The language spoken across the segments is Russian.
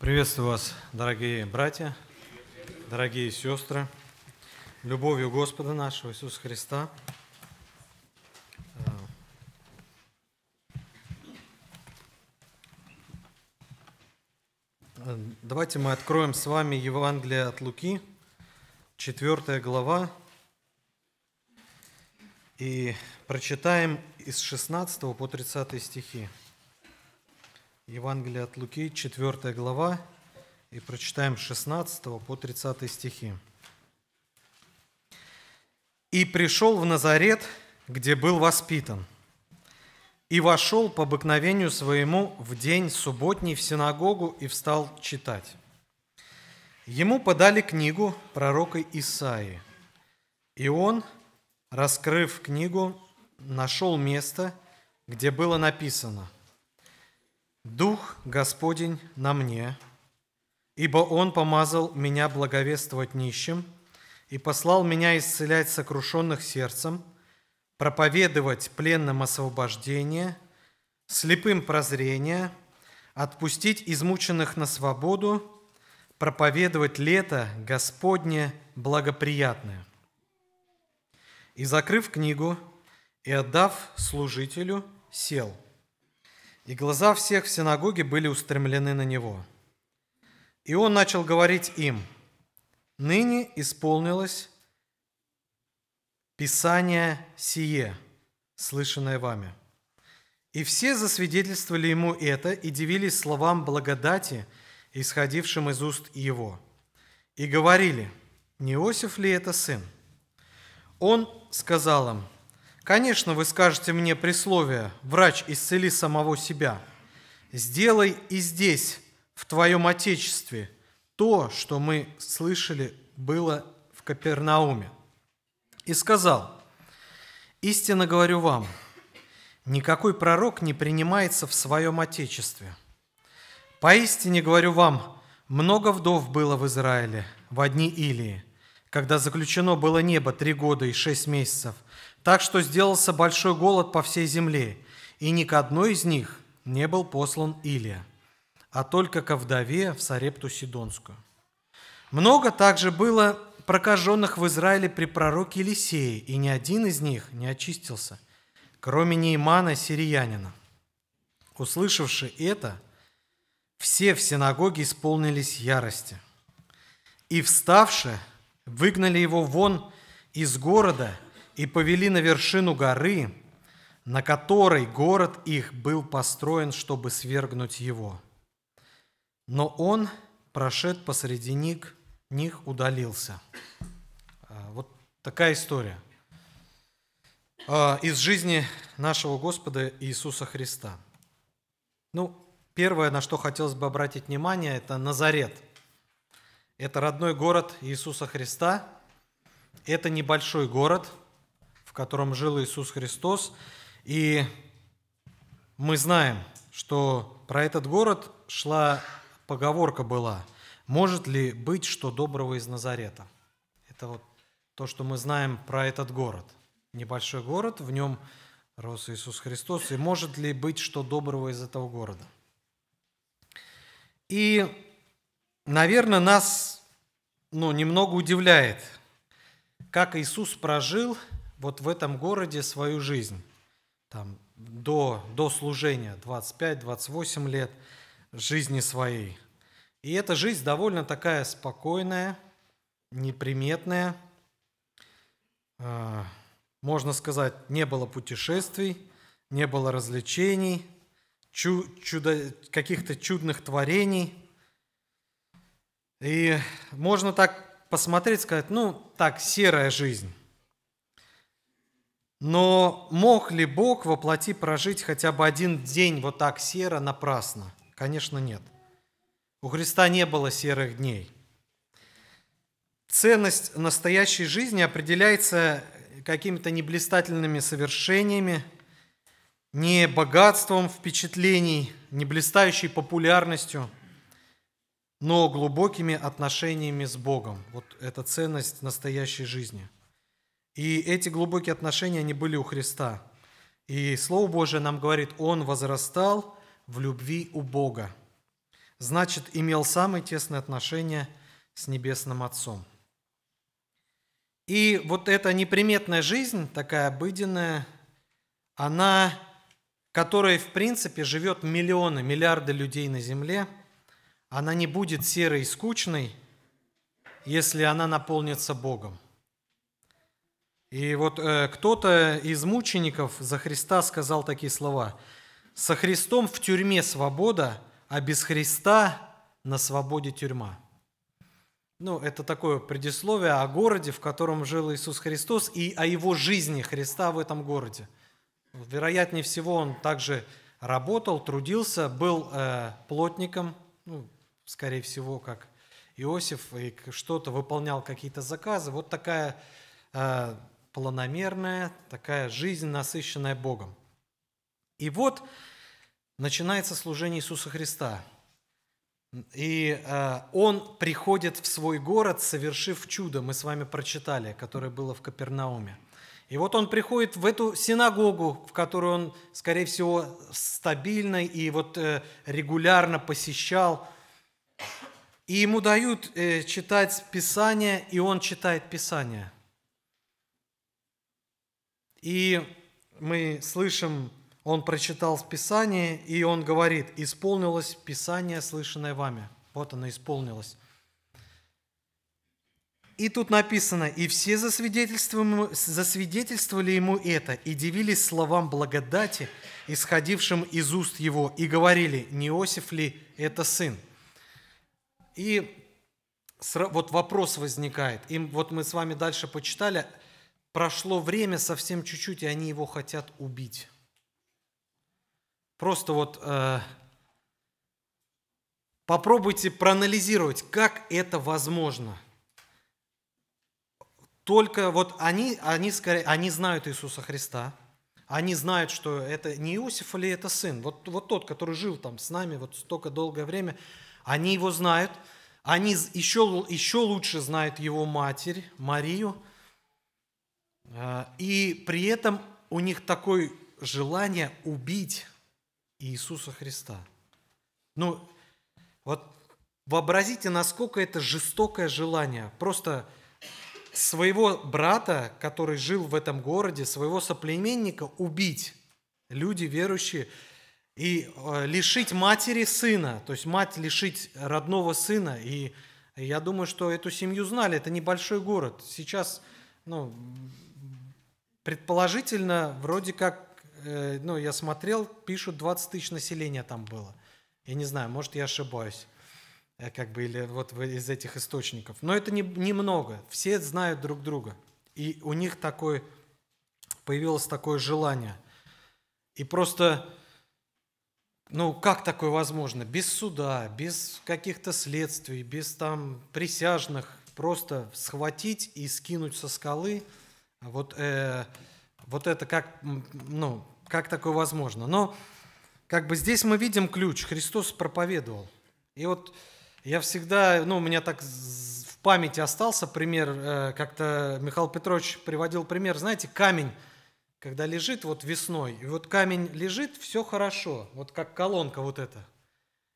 Приветствую вас, дорогие братья, дорогие сестры, любовью Господа нашего Иисуса Христа. Давайте мы откроем с вами Евангелие от Луки, 4 глава, и прочитаем из 16 по 30 стихи. Евангелие от Луки, 4 глава, и прочитаем 16 по 30 стихи. «И пришел в Назарет, где был воспитан, и вошел по обыкновению своему в день субботний в синагогу и встал читать. Ему подали книгу пророка Исаии, и он, раскрыв книгу, нашел место, где было написано – Дух Господень на мне, ибо Он помазал меня благовествовать нищим и послал меня исцелять сокрушенных сердцем, проповедовать пленным освобождение, слепым прозрение, отпустить измученных на свободу, проповедовать лето Господне благоприятное. И, закрыв книгу и отдав служителю, сел – и глаза всех в синагоге были устремлены на него. И он начал говорить им, «Ныне исполнилось Писание сие, слышанное вами». И все засвидетельствовали ему это и дивились словам благодати, исходившим из уст его. И говорили, «Не Иосиф ли это сын?» Он сказал им, Конечно, вы скажете мне присловие «Врач, исцели самого себя». Сделай и здесь, в твоем Отечестве, то, что мы слышали, было в Капернауме. И сказал, «Истинно говорю вам, никакой пророк не принимается в своем Отечестве. Поистине говорю вам, много вдов было в Израиле, в одни Илии, когда заключено было небо три года и шесть месяцев – так что сделался большой голод по всей земле, и ни к одной из них не был послан Илия, а только ко вдове в Сарепту Сидонскую. Много также было прокаженных в Израиле при пророке Елисее, и ни один из них не очистился, кроме Неймана Сириянина. Услышавши это, все в синагоге исполнились ярости. И, вставши, выгнали его вон из города – и повели на вершину горы, на которой город их был построен, чтобы свергнуть его. Но он, прошед посреди них, удалился. А, вот такая история а, из жизни нашего Господа Иисуса Христа. Ну, первое, на что хотелось бы обратить внимание, это Назарет. Это родной город Иисуса Христа. Это небольшой город – котором жил Иисус Христос. И мы знаем, что про этот город шла поговорка была «Может ли быть что доброго из Назарета?» Это вот то, что мы знаем про этот город. Небольшой город, в нем рос Иисус Христос, и может ли быть что доброго из этого города? И, наверное, нас ну, немного удивляет, как Иисус прожил – вот в этом городе свою жизнь. Там, до, до служения 25-28 лет жизни своей. И эта жизнь довольно такая спокойная, неприметная. А, можно сказать, не было путешествий, не было развлечений, чудо, каких-то чудных творений. И можно так посмотреть, сказать, ну, так, серая жизнь. Но мог ли Бог воплоти прожить хотя бы один день вот так серо напрасно? Конечно, нет. У Христа не было серых дней. Ценность настоящей жизни определяется какими-то неблистательными совершениями, не богатством впечатлений, не блистающей популярностью, но глубокими отношениями с Богом. Вот это ценность настоящей жизни – и эти глубокие отношения, они были у Христа. И Слово Божие нам говорит, Он возрастал в любви у Бога. Значит, имел самые тесные отношения с Небесным Отцом. И вот эта неприметная жизнь, такая обыденная, она, которой, в принципе, живет миллионы, миллиарды людей на Земле, она не будет серой и скучной, если она наполнится Богом – и вот э, кто-то из мучеников за Христа сказал такие слова. «Со Христом в тюрьме свобода, а без Христа на свободе тюрьма». Ну, это такое предисловие о городе, в котором жил Иисус Христос, и о его жизни Христа в этом городе. Вероятнее всего, он также работал, трудился, был э, плотником, ну, скорее всего, как Иосиф, и что-то выполнял, какие-то заказы. Вот такая э, планомерная, такая жизнь, насыщенная Богом. И вот начинается служение Иисуса Христа. И э, он приходит в свой город, совершив чудо, мы с вами прочитали, которое было в Капернауме. И вот он приходит в эту синагогу, в которую он, скорее всего, стабильно и вот э, регулярно посещал. И ему дают э, читать Писание, и он читает Писание – и мы слышим, он прочитал в Писании, и он говорит, исполнилось Писание, слышанное вами. Вот оно исполнилось. И тут написано, и все засвидетельствовали ему это, и дивились словам благодати, исходившим из уст его, и говорили, не Иосиф ли это сын? И вот вопрос возникает, и вот мы с вами дальше почитали – прошло время совсем чуть-чуть, и они его хотят убить. Просто вот э, попробуйте проанализировать, как это возможно. Только вот они, они, скорее, они знают Иисуса Христа, они знают, что это не Иосиф или это сын. Вот, вот тот, который жил там с нами вот столько долгое время, они его знают. Они еще, еще лучше знают его матерь, Марию – а, и при этом у них такое желание убить Иисуса Христа. Ну, вот вообразите, насколько это жестокое желание. Просто своего брата, который жил в этом городе, своего соплеменника убить. Люди верующие. И э, лишить матери сына, то есть мать лишить родного сына. И я думаю, что эту семью знали. Это небольшой город. Сейчас ну, Предположительно, вроде как, э, ну, я смотрел, пишут 20 тысяч населения там было. Я не знаю, может, я ошибаюсь э, как бы, или вот из этих источников. Но это немного. Не, не Все знают друг друга. И у них такое, появилось такое желание. И просто, ну, как такое возможно? Без суда, без каких-то следствий, без там присяжных. Просто схватить и скинуть со скалы – а вот, э, вот это как, ну, как такое возможно? Но как бы здесь мы видим ключ. Христос проповедовал. И вот я всегда, ну, у меня так в памяти остался пример, э, как-то Михаил Петрович приводил пример, знаете, камень, когда лежит вот весной, и вот камень лежит, все хорошо, вот как колонка вот эта.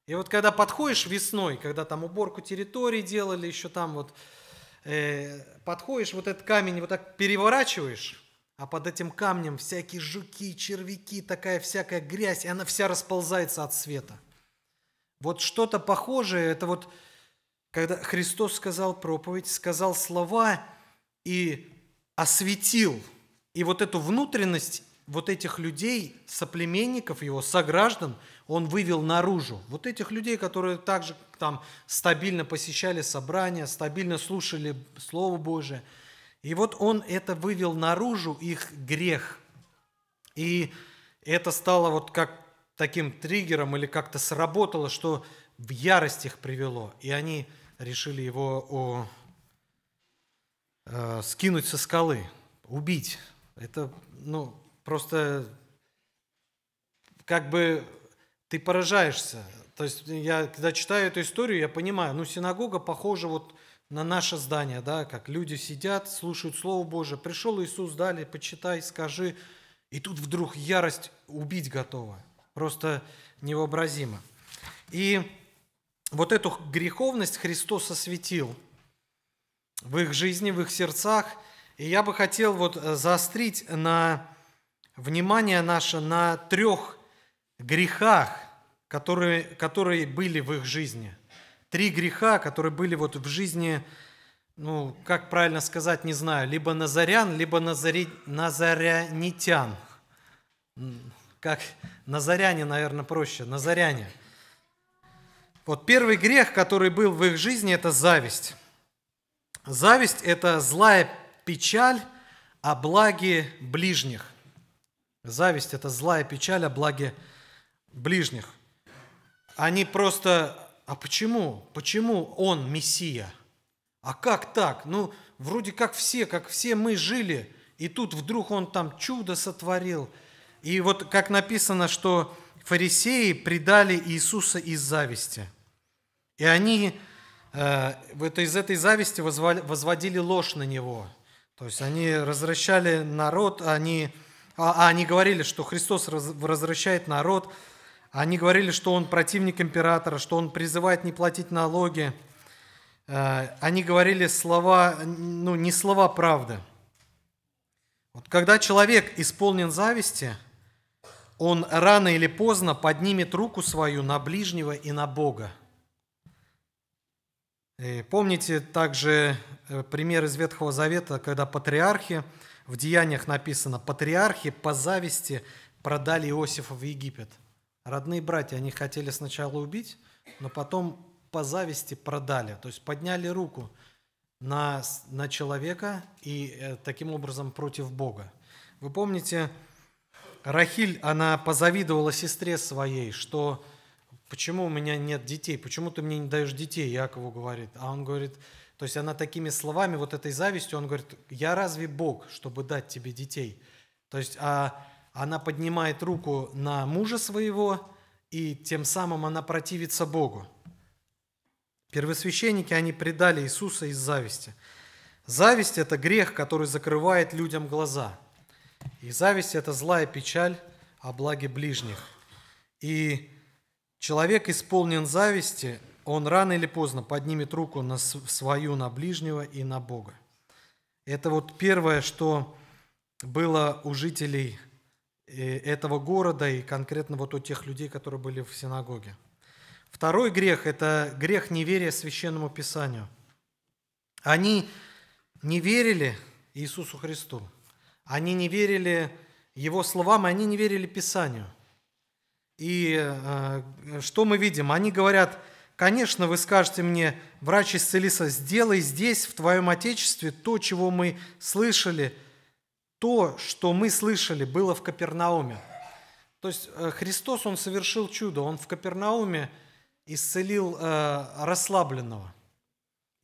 И вот когда подходишь весной, когда там уборку территории делали, еще там вот э, подходишь, вот этот камень вот так переворачиваешь, а под этим камнем всякие жуки, червяки, такая всякая грязь, и она вся расползается от света. Вот что-то похожее, это вот когда Христос сказал проповедь, сказал слова и осветил и вот эту внутренность, вот этих людей, соплеменников его, сограждан, он вывел наружу. Вот этих людей, которые также там стабильно посещали собрания, стабильно слушали Слово Божие. И вот он это вывел наружу, их грех. И это стало вот как таким триггером или как-то сработало, что в ярость их привело. И они решили его о, э, скинуть со скалы, убить. Это, ну, просто как бы ты поражаешься. То есть я, когда читаю эту историю, я понимаю, ну, синагога похожа вот на наше здание, да, как люди сидят, слушают Слово Божие. Пришел Иисус, дали, почитай, скажи. И тут вдруг ярость убить готова. Просто невообразимо. И вот эту греховность Христос осветил в их жизни, в их сердцах. И я бы хотел вот э, заострить на внимание наше на трех грехах, которые, которые были в их жизни. Три греха, которые были вот в жизни, ну, как правильно сказать, не знаю, либо назарян, либо назари, назарянитян. Как назаряне, наверное, проще, назаряне. Вот первый грех, который был в их жизни, это зависть. Зависть – это злая печаль о благе ближних. Зависть – это злая печаль о благе ближних. Они просто, а почему? Почему он Мессия? А как так? Ну, вроде как все, как все мы жили, и тут вдруг он там чудо сотворил. И вот как написано, что фарисеи предали Иисуса из зависти. И они э, вот из этой зависти возводили ложь на него. То есть они развращали народ, они а, а, они говорили, что Христос раз, возвращает народ. Они говорили, что он противник императора, что он призывает не платить налоги. Э, они говорили слова, ну, не слова правды. Вот когда человек исполнен зависти, он рано или поздно поднимет руку свою на ближнего и на Бога. И помните также э, пример из Ветхого Завета, когда патриархи – в Деяниях написано, патриархи по зависти продали Иосифа в Египет. Родные братья, они хотели сначала убить, но потом по зависти продали. То есть подняли руку на, на человека и э, таким образом против Бога. Вы помните, Рахиль, она позавидовала сестре своей, что почему у меня нет детей, почему ты мне не даешь детей, Якову говорит. А он говорит, то есть она такими словами, вот этой завистью, он говорит, я разве Бог, чтобы дать тебе детей? То есть а, она поднимает руку на мужа своего, и тем самым она противится Богу. Первосвященники, они предали Иисуса из зависти. Зависть – это грех, который закрывает людям глаза. И зависть – это злая печаль о благе ближних. И человек исполнен зависти, он рано или поздно поднимет руку на свою, на ближнего и на Бога. Это вот первое, что было у жителей э, этого города и конкретно вот у тех людей, которые были в синагоге. Второй грех – это грех неверия Священному Писанию. Они не верили Иисусу Христу, они не верили Его словам, и они не верили Писанию. И э, что мы видим? Они говорят – Конечно, вы скажете мне, врач исцелиса, сделай здесь, в твоем Отечестве, то, чего мы слышали, то, что мы слышали, было в Капернауме. То есть э, Христос, Он совершил чудо, Он в Капернауме исцелил э, расслабленного.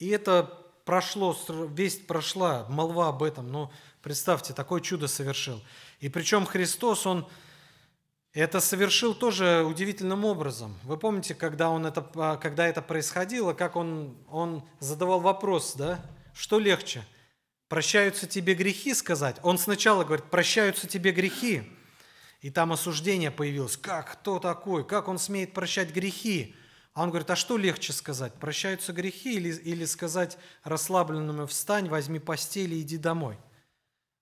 И это прошло, весть прошла, молва об этом, но ну, представьте, такое чудо совершил. И причем Христос, Он это совершил тоже удивительным образом. Вы помните, когда, он это, а, когда это происходило, как он, он задавал вопрос, да? Что легче? Прощаются тебе грехи сказать? Он сначала говорит, прощаются тебе грехи. И там осуждение появилось. Как? Кто такой? Как он смеет прощать грехи? А он говорит, а что легче сказать? Прощаются грехи или, или сказать расслабленному встань, возьми постель и иди домой?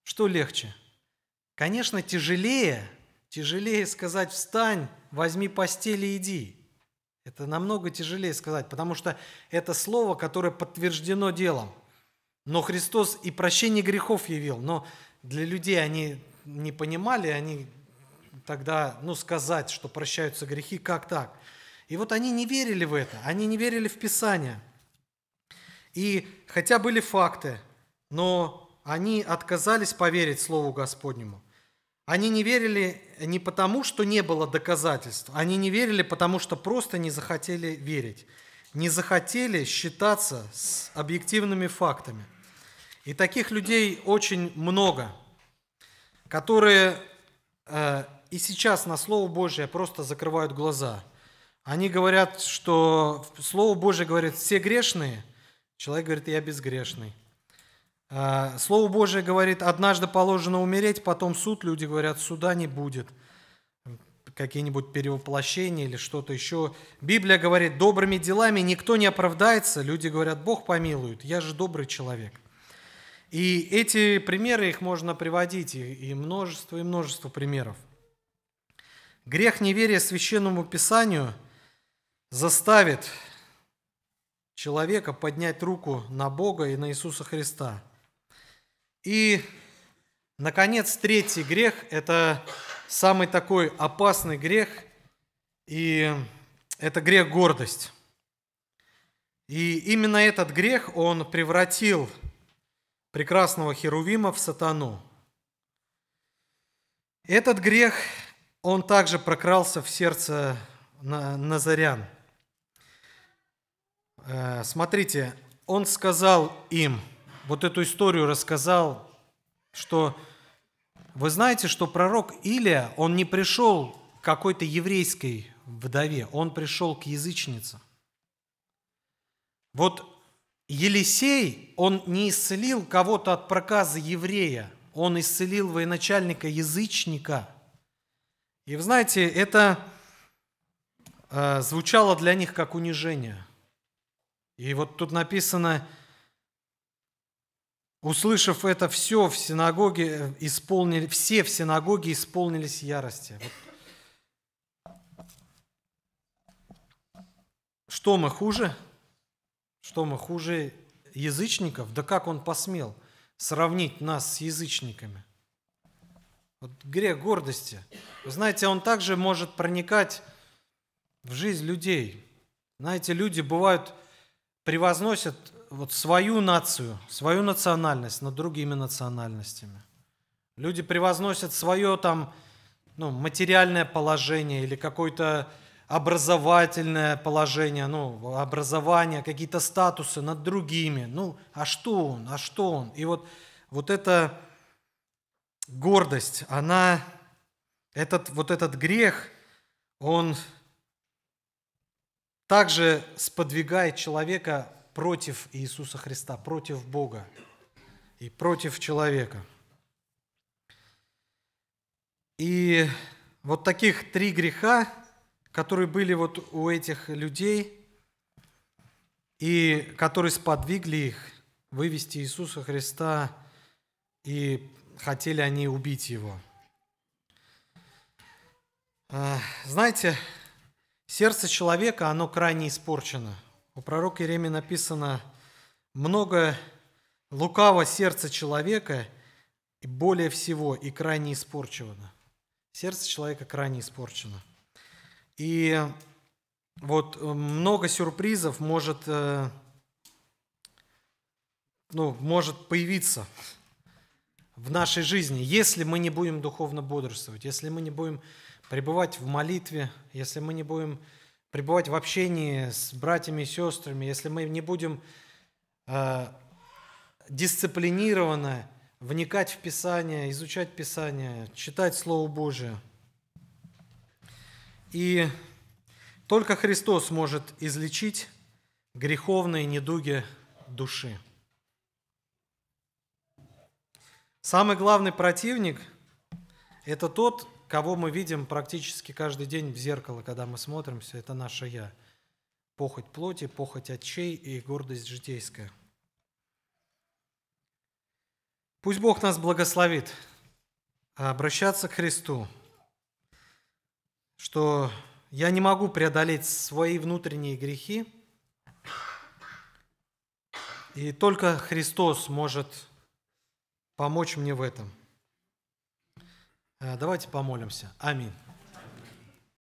Что легче? Конечно, тяжелее – Тяжелее сказать «встань, возьми постель и иди». Это намного тяжелее сказать, потому что это слово, которое подтверждено делом. Но Христос и прощение грехов явил, но для людей они не понимали, они тогда, ну, сказать, что прощаются грехи, как так? И вот они не верили в это, они не верили в Писание. И хотя были факты, но они отказались поверить Слову Господнему. Они не верили не потому, что не было доказательств, они не верили, потому что просто не захотели верить, не захотели считаться с объективными фактами. И таких людей очень много, которые э, и сейчас на Слово Божие просто закрывают глаза. Они говорят, что Слово Божие говорит, все грешные. Человек говорит, я безгрешный. А, Слово Божие говорит, однажды положено умереть, потом суд, люди говорят, суда не будет. Какие-нибудь перевоплощения или что-то еще. Библия говорит, добрыми делами никто не оправдается. Люди говорят, Бог помилует, я же добрый человек. И эти примеры, их можно приводить, и множество, и множество примеров. Грех неверия священному писанию заставит человека поднять руку на Бога и на Иисуса Христа. И, наконец, третий грех – это самый такой опасный грех, и это грех гордость. И именно этот грех, он превратил прекрасного Херувима в сатану. Этот грех, он также прокрался в сердце Назарян. Э, смотрите, он сказал им – вот эту историю рассказал, что вы знаете, что пророк Илия, он не пришел к какой-то еврейской вдове, он пришел к язычнице. Вот Елисей, он не исцелил кого-то от проказа еврея, он исцелил военачальника язычника. И вы знаете, это э, звучало для них как унижение. И вот тут написано, Услышав это все, в синагоге э, исполнили, все в синагоге исполнились ярости. Что мы хуже? Что мы хуже язычников? Да как он посмел сравнить нас с язычниками? Вот грех гордости. Вы знаете, он также может проникать в жизнь людей. Знаете, люди бывают превозносят вот свою нацию, свою национальность над другими национальностями. Люди превозносят свое там ну, материальное положение или какое-то образовательное положение, ну, образование, какие-то статусы над другими. Ну, а что он, а что он? И вот, вот эта гордость, она, этот, вот этот грех, он также сподвигает человека против Иисуса Христа, против Бога и против человека. И вот таких три греха, которые были вот у этих людей и которые сподвигли их вывести Иисуса Христа, и хотели они убить его. А, знаете, сердце человека, оно крайне испорчено – у пророка Иеремии написано «много лукаво сердце человека, и более всего, и крайне испорчено». Сердце человека крайне испорчено. И вот э, много сюрпризов может, э, ну, может появиться в нашей жизни, если мы не будем духовно бодрствовать, если мы не будем пребывать в молитве, если мы не будем пребывать в общении с братьями и сестрами, если мы не будем э, дисциплинированно вникать в Писание, изучать Писание, читать Слово Божие. И только Христос может излечить греховные недуги души. Самый главный противник – это тот, кого мы видим практически каждый день в зеркало, когда мы смотримся, это наше «я». Похоть плоти, похоть отчей и гордость житейская. Пусть Бог нас благословит а обращаться к Христу, что я не могу преодолеть свои внутренние грехи, и только Христос может помочь мне в этом. Э, давайте помолимся. Аминь.